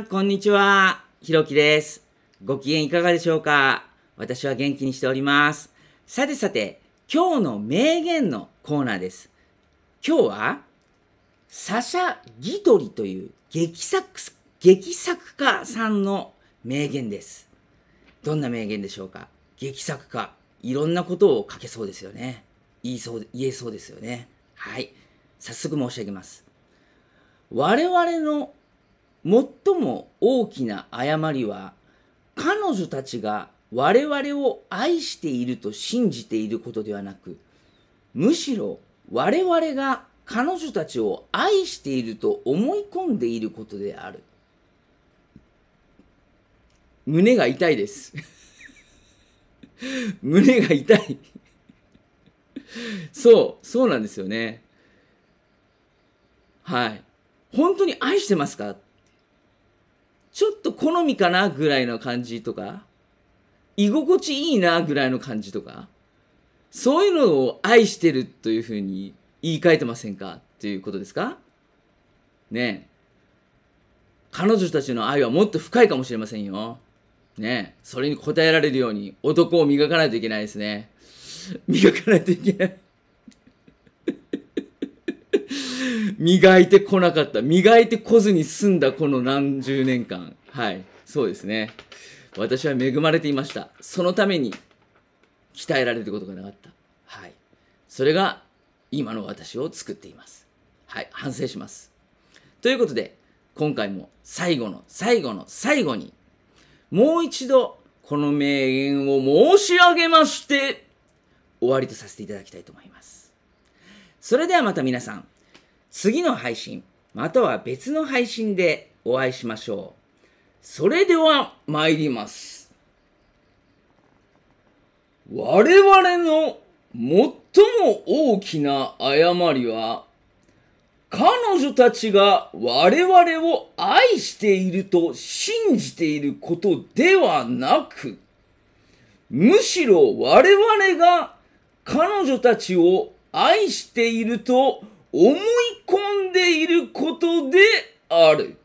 ん、こんにちは。ひろきです。ご機嫌いかがでしょうか私は元気にしております。さてさて、今日の名言のコーナーです。今日は、サシャ・ギトリという劇作劇作家さんの名言です。どんな名言でしょうか劇作家。いろんなことを書けそうですよね。言いそう、言えそうですよね。はい。早速申し上げます。我々の最も大きな誤りは、彼女たちが我々を愛していると信じていることではなく、むしろ我々が彼女たちを愛していると思い込んでいることである。胸が痛いです。胸が痛いそう、そうなんですよね。はい。本当に愛してますかちょっと好みかなぐらいの感じとか、居心地いいなぐらいの感じとか、そういうのを愛してるというふうに言い換えてませんかっていうことですかねえ。彼女たちの愛はもっと深いかもしれませんよ。ねえ。それに応えられるように男を磨かないといけないですね。磨かないといけない磨いてこなかった。磨いてこずに済んだこの何十年間。はい。そうですね。私は恵まれていました。そのために鍛えられることがなかった。はい。それが今の私を作っています。はい。反省します。ということで、今回も最後の最後の最後に、もう一度この名言を申し上げまして、終わりとさせていただきたいと思います。それではまた皆さん、次の配信、または別の配信でお会いしましょう。それでは参ります。我々の最も大きな誤りは、彼女たちが我々を愛していると信じていることではなく、むしろ我々が彼女たちを愛していると思い込んでいることである。